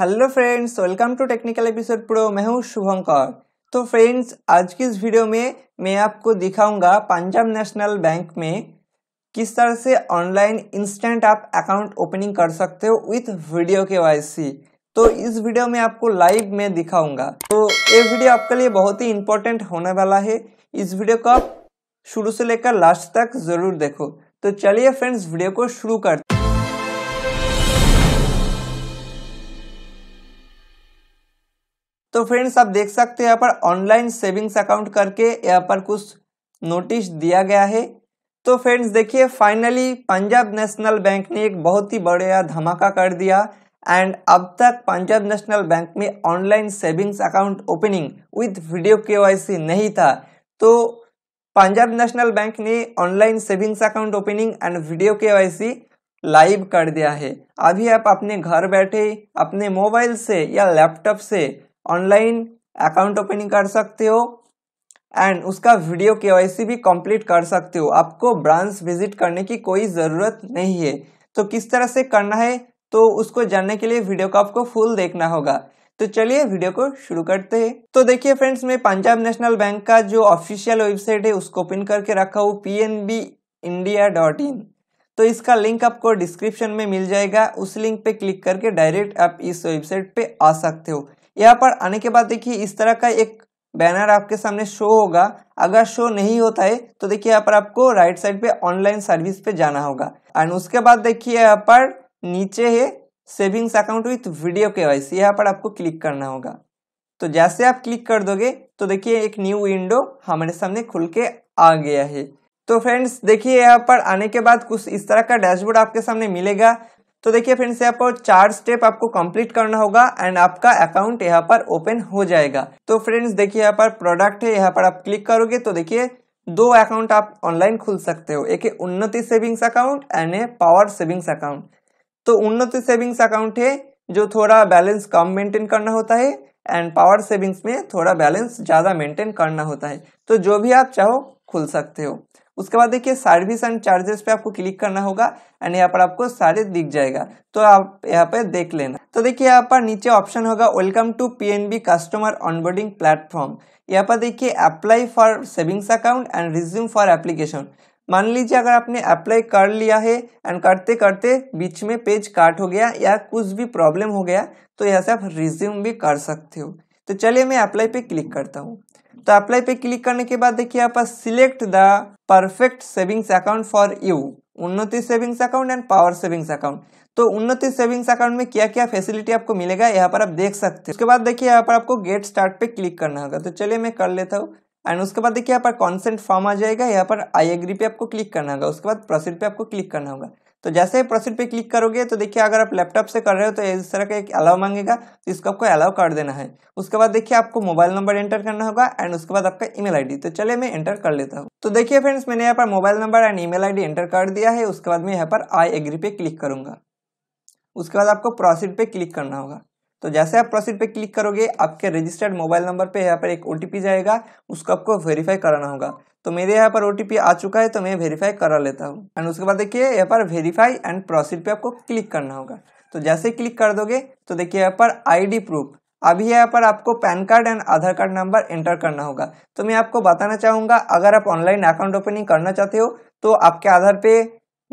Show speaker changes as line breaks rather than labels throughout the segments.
hello friends welcome to technical episode pro मैं हूँ शुभंकर तो फ्रेंड्स आज की इस वीडियो में मैं आपको दिखाऊंगा पंजाब नेशनल बैंक में किस तरह से ऑनलाइन इंस्टेंट आप अकाउंट ओपनिंग कर सकते हो विथ वीडियो के वाई तो इस वीडियो में आपको लाइव में दिखाऊंगा तो ये वीडियो आपके लिए बहुत ही इंपॉर्टेंट होने वाला है इस वीडियो को आप शुरू से लेकर लास्ट तक जरूर देखो तो चलिए फ्रेंड्स वीडियो को शुरू करते तो फ्रेंड्स आप देख सकते हैं यहाँ पर ऑनलाइन सेविंग्स अकाउंट करके यहाँ पर कुछ नोटिस दिया गया है तो फ्रेंड्स देखिए फाइनली पंजाब नेशनल बैंक ने एक बहुत ही बड़ा धमाका कर दिया एंड अब तक पंजाब नेशनल बैंक में online savings account opening with video के नहीं था तो पंजाब नेशनल बैंक ने online savings account opening and video के लाइव कर दिया है अभी आप अपने घर बैठे अपने मोबाइल से या लैपटॉप से ऑनलाइन अकाउंट ओपनिंग कर सकते हो एंड उसका वीडियो के भी कंप्लीट कर सकते हो आपको ब्रांच विजिट करने की कोई ज़रूरत नहीं है तो किस तरह से करना है तो उसको जानने के लिए वीडियो को आपको फुल देखना होगा तो चलिए वीडियो को शुरू करते हैं तो देखिए फ्रेंड्स मैं पंजाब नेशनल बैंक का जो ऑफिशियल वेबसाइट है उसको ओपन करके रखा हूँ P N B India dot in तो इसका लिंक आपको डिस्क्रिप्शन में मिल जाएगा उस लिंक पे क्लिक करके डायरेक्ट आप इस वेबसाइट पे आ सकते हो यहाँ पर आने के बाद देखिए इस तरह का एक बैनर आपके सामने शो होगा अगर शो नहीं होता है तो देखिए यहाँ पर आपको राइट साइड पे ऑनलाइन सर्विस पे जाना होगा एंड उसके बाद देखिए यहाँ पर नीचे है सेविंग्स अकाउंट विथ वीडियो के वाइस यहाँ पर आपको क्लिक करना होगा तो जैसे आप क्लिक कर दोगे तो देखिए एक न्यू विंडो हमारे सामने खुल के आ गया है तो फ्रेंड्स देखिए यहाँ पर आने के बाद कुछ इस तरह का डैशबोर्ड आपके सामने मिलेगा तो देखिए फ्रेंड्स यहाँ पर चार स्टेप आपको कंप्लीट करना होगा एंड आपका अकाउंट यहाँ पर ओपन हो जाएगा तो फ्रेंड्स देखिए यहाँ पर प्रोडक्ट है यहाँ पर आप क्लिक करोगे तो देखिए दो अकाउंट आप ऑनलाइन खुल सकते हो एक है Unnati savings account and a power savings account तो उन्नति सेविंग्स अकाउंट है जो थोड़ा बैलेंस कम मेंटेन करना होता है एंड पावर सेविंग्स में थोड़ा बैलेंस ज़्यादा मेंटेन करना होता है तो जो भी आप चाहो खुल सकते हो उसके बाद देखिए सर्विस एंड चार्जेस पे आपको क्लिक करना होगा एंड यहाँ पर आपको सारे दिख जाएगा तो आप यहाँ पे देख लेना तो देखिए यहाँ पर नीचे ऑप्शन होगा welcome to PNB customer onboarding platform यहाँ पर देखिए apply for savings account and resume for application मान लीजिए अगर आपने अप्लाई कर लिया है एंड करते करते बीच में पेज काट हो गया या कुछ भी प्रॉब्लम हो गया तो यहाँ से आप रिज्यूम भी कर सकते हो तो चलिए मैं अप्लाई पे क्लिक करता हूँ तो अप्लाई पे क्लिक करने के बाद देखिए आप select the perfect savings account for you Unnati savings account and power savings account तो उन्नति सेविंग्स अकाउंट में क्या क्या फैसिलिटी आपको मिलेगा यहाँ पर आप देख सकते हैं उसके बाद देखिए यहाँ पर आपको गेट स्टार्ट पे क्लिक करना होगा तो चलिए मैं कर लेता हूँ एंड उसके बाद देखिए यहाँ पर कॉन्सेंट फॉर्म आ जाएगा यहाँ पर आई एग्री पे आपको क्लिक करना होगा उसके बाद प्रोसीड पे आपको क्लिक करना होगा तो जैसे ही प्रोसीड पे क्लिक करोगे तो देखिए अगर आप लैपटॉप से कर रहे हो तो इस तरह का एक अलाउ मांगेगा तो इसको आपको अलाउ कर देना है उसके बाद देखिए आपको मोबाइल नंबर एंटर करना होगा एंड उसके बाद आपका ईमेल आईडी तो चले मैं एंटर कर लेता हूँ तो देखिए फ्रेंड्स मैंने यहाँ पर mobile number and email ID enter कर दिया है उसके बाद मैं यहाँ पर आई एग्री पे क्लिक करूंगा उसके बाद आपको प्रोसीड पे क्लिक करना होगा तो जैसे आप प्रोसीड पे क्लिक करोगे आपके रजिस्टर्ड मोबाइल नंबर पे यहाँ पर एक ओ जाएगा उसको आपको वेरीफाई कराना होगा तो मेरे यहाँ पर ओ आ चुका है तो मैं वेरीफाई करा लेता हूँ एंड उसके बाद देखिए यहाँ पर वेरीफाई एंड प्रोसीड पे आपको क्लिक करना होगा तो जैसे क्लिक कर दोगे तो देखिए यहाँ पर आई प्रूफ अभी यहाँ पर आपको PAN card and Aadhaar card number enter करना होगा तो मैं आपको बताना चाहूँगा अगर आप ऑनलाइन अकाउंट ओपनिंग करना चाहते हो तो आपके आधार पे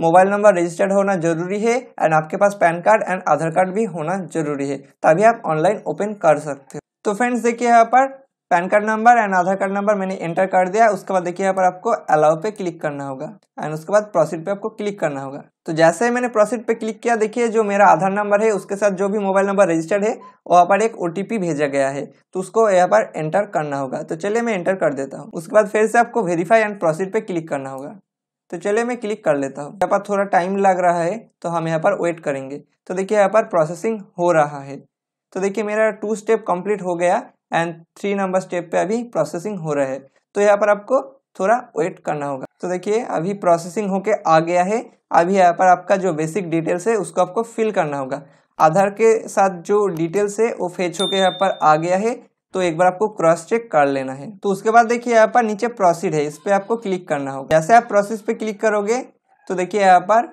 मोबाइल नंबर रजिस्टर्ड होना जरूरी है एंड आपके पास PAN card and Aadhaar card भी होना जरूरी है तभी आप ऑनलाइन ओपन कर सकते हो तो फ्रेंड्स देखिए यहाँ पर PAN card number and Aadhaar card number मैंने एंटर कर दिया उसके बाद देखिए यहाँ पर आपको अलाउ पे क्लिक करना होगा एंड उसके बाद प्रोसीड पे आपको क्लिक करना होगा तो जैसे ही मैंने प्रोसीड पे क्लिक किया देखिए जो मेरा आधार नंबर है उसके साथ जो भी मोबाइल नंबर रजिस्टर्ड है वहाँ पर एक ओ भेजा गया है तो उसको यहाँ पर एंटर करना होगा तो चलिए मैं एंटर कर देता हूँ उसके बाद फिर से आपको वेरीफाई एंड प्रोसीड पे क्लिक करना होगा तो चलिए मैं क्लिक कर लेता हूँ यहाँ पर थोड़ा टाइम लग रहा है तो हम यहाँ पर वेट करेंगे तो देखिए यहाँ पर प्रोसेसिंग हो रहा है तो देखिए मेरा टू स्टेप कंप्लीट हो गया एंड थ्री नंबर स्टेप पे अभी प्रोसेसिंग हो रहा है तो यहाँ पर आपको थोड़ा वेट करना होगा तो देखिए अभी प्रोसेसिंग होके आ गया है अभी यहाँ पर आपका जो बेसिक डिटेल्स है उसको आपको फिल करना होगा आधार के साथ जो डिटेल्स है वो फेच होकर यहाँ पर आ गया है तो एक बार आपको क्रॉस चेक कर लेना है तो उसके बाद देखिए यहाँ पर नीचे प्रोसीड है इस पर आपको क्लिक करना होगा जैसे आप प्रोसेस पे क्लिक करोगे तो देखिए यहाँ पर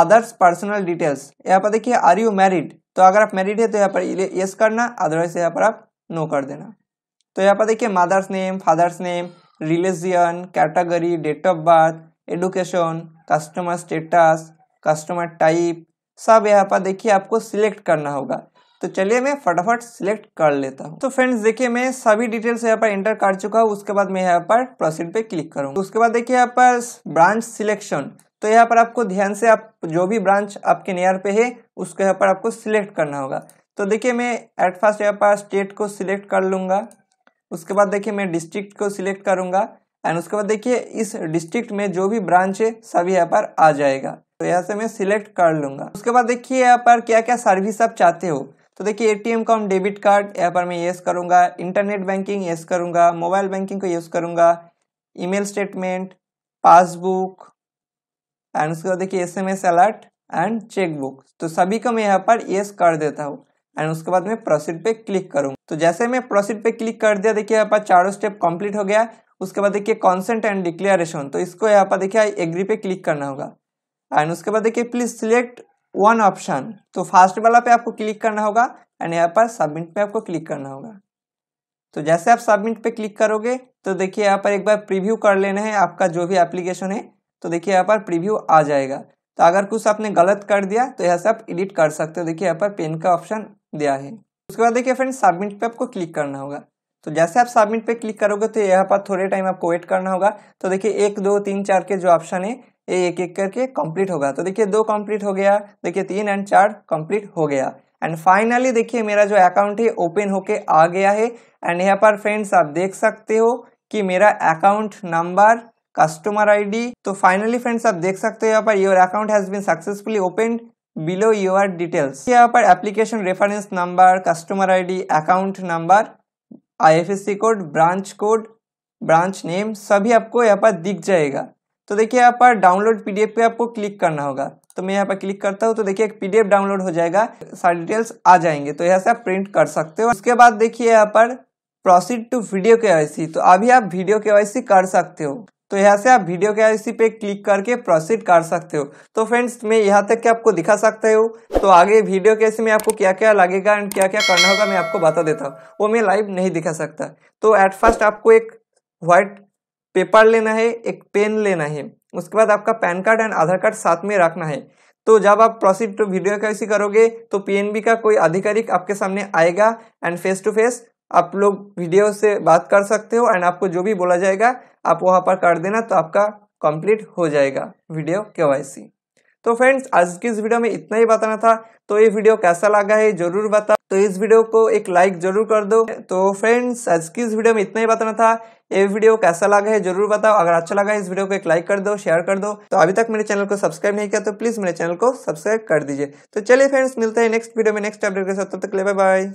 अदर्स पर्सनल डिटेल्स यहाँ पर देखिए आर यू मैरिड तो अगर आप मैरिड है तो यहाँ पर यस करना अदरवाइज यहाँ पर आप नो कर देना तो यहाँ पर देखिए mother's name father's name religion category date of birth education customer status customer type सब यहाँ पर देखिए आपको सिलेक्ट करना होगा तो चलिए मैं फटाफट सिलेक्ट कर लेता हूँ तो फ्रेंड्स देखिए मैं सभी डिटेल्स यहाँ पर एंटर कर चुका हूँ उसके बाद मैं यहाँ पर प्रोसीड पे क्लिक करूँगा उसके बाद देखिए यहाँ पर ब्रांच सिलेक्शन तो यहाँ पर आपको ध्यान से आप जो भी ब्रांच आपके नियर पे है उसको यहाँ पर आपको सिलेक्ट करना होगा तो देखिए मैं एट फर्स्ट यहाँ पर स्टेट को सिलेक्ट कर लूँगा उसके बाद देखिए मैं डिस्ट्रिक्ट को सिलेक्ट करूँगा एंड उसके बाद देखिए इस डिस्ट्रिक्ट में जो भी ब्रांच है सभी यहाँ पर आ जाएगा तो यहाँ से मैं सिलेक्ट कर लूँगा उसके बाद देखिए यहाँ पर क्या क्या सर्विस आप चाहते हो तो देखिए एटीएम का हम डेबिट कार्ड यहाँ पर मैं येस करूँगा इंटरनेट बैंकिंग येस करूँगा मोबाइल बैंकिंग को यूज़ करूँगा ईमेल स्टेटमेंट पासबुक एंड उसके बाद देखिए S M S alert and chequebook तो सभी को मैं यहाँ पर यस कर देता हूँ एंड उसके बाद मैं प्रोसीड पे क्लिक करूँगा तो जैसे मैं प्रोसीड पे क्लिक कर दिया देखिए यहाँ पर चारों स्टेप कंप्लीट हो गया उसके बाद देखिए कॉन्सेंट एंड डिक्लेरेशन तो इसको यहाँ पर देखिए एग्री पे क्लिक करना होगा एंड उसके बाद देखिए प्लीज सिलेक्ट वन ऑप्शन तो फास्ट वाला पे आपको क्लिक करना होगा एंड यहाँ पर सबमिट पे आपको क्लिक करना होगा तो जैसे आप सबमिट पे क्लिक करोगे तो देखिए यहाँ पर एक बार प्रीव्यू कर लेना है आपका जो भी एप्लीकेशन है तो देखिए यहाँ पर प्रीव्यू आ जाएगा तो अगर कुछ आपने गलत कर दिया तो यहाँ से आप एडिट कर सकते हो देखिए यहाँ पर पेन का ऑप्शन दिया है उसके बाद देखिए फ्रेंड सबमिट पे आपको क्लिक करना होगा तो जैसे आप सबमिट पे क्लिक करोगे तो यहाँ पर थोड़े टाइम आपको वेट करना होगा तो देखिए एक दो तीन चार के जो ऑप्शन है ये एक एक करके कंप्लीट होगा तो देखिए दो कंप्लीट हो गया देखिए तीन एंड चार कंप्लीट हो गया एंड फाइनली देखिए मेरा जो अकाउंट है ओपन होके आ गया है एंड यहाँ पर फ्रेंड्स आप देख सकते हो कि मेरा अकाउंट नंबर कस्टमर आईडी तो फाइनली फ्रेंड्स आप देख सकते हो यहाँ पर your account has been successfully open below your details यहाँ पर application reference number customer I account number C code branch code branch name सभी आपको यहाँ पर दिख जाएगा तो देखिए यहाँ पर डाउनलोड पीडीएफ पे आपको क्लिक करना होगा तो मैं यहाँ पर क्लिक करता हूँ तो देखिए एक पीडीएफ डाउनलोड हो जाएगा सारी डिटेल्स आ जाएंगे तो यहाँ से आप प्रिंट कर सकते हो उसके बाद देखिए यहाँ पर प्रोसीड टू वीडियो के तो अभी आप वीडियो के कर सकते हो तो यहाँ से आप वीडियो के पे क्लिक करके प्रोसीड कर सकते हो तो फ्रेंड्स मैं यहाँ तक के आपको दिखा सकते हो तो आगे वीडियो के में आपको क्या क्या लगेगा एंड क्या क्या करना होगा मैं आपको बता देता हूँ वो मैं लाइव नहीं दिखा सकता तो एट फर्स्ट आपको एक व्हाइट पेपर लेना है एक पेन लेना है उसके बाद आपका PAN card and Aadhaar card साथ में रखना है तो जब आप प्रोसीड टू वीडियो कैसी करोगे तो पीएनबी का कोई आधिकारिक आपके सामने आएगा एंड फेस टू फेस आप लोग वीडियो से बात कर सकते हो एंड आपको जो भी बोला जाएगा आप वहाँ पर कर देना तो आपका कंप्लीट हो जाएगा वीडियो के वाई तो फ्रेंड्स आज की इस वीडियो में इतना ही बताना था तो ये वीडियो कैसा लगा है जरूर बता तो इस वीडियो को एक लाइक जरूर कर दो तो फ्रेंड्स आज की इस वीडियो में इतना ही बताना था ये वीडियो कैसा लगा है जरूर बताओ अगर अच्छा लगा है इस वीडियो को एक लाइक कर दो शेयर कर दो तो अभी तक मेरे चैनल को सब्सक्राइब नहीं किया तो प्लीज मेरे चैनल को सब्सक्राइब कर दीजिए तो चलिए फ्रेंड्स मिलते हैं नेक्स्ट वीडियो में नेक्स्ट अपडेट के साथ तब तक ले बाय बाय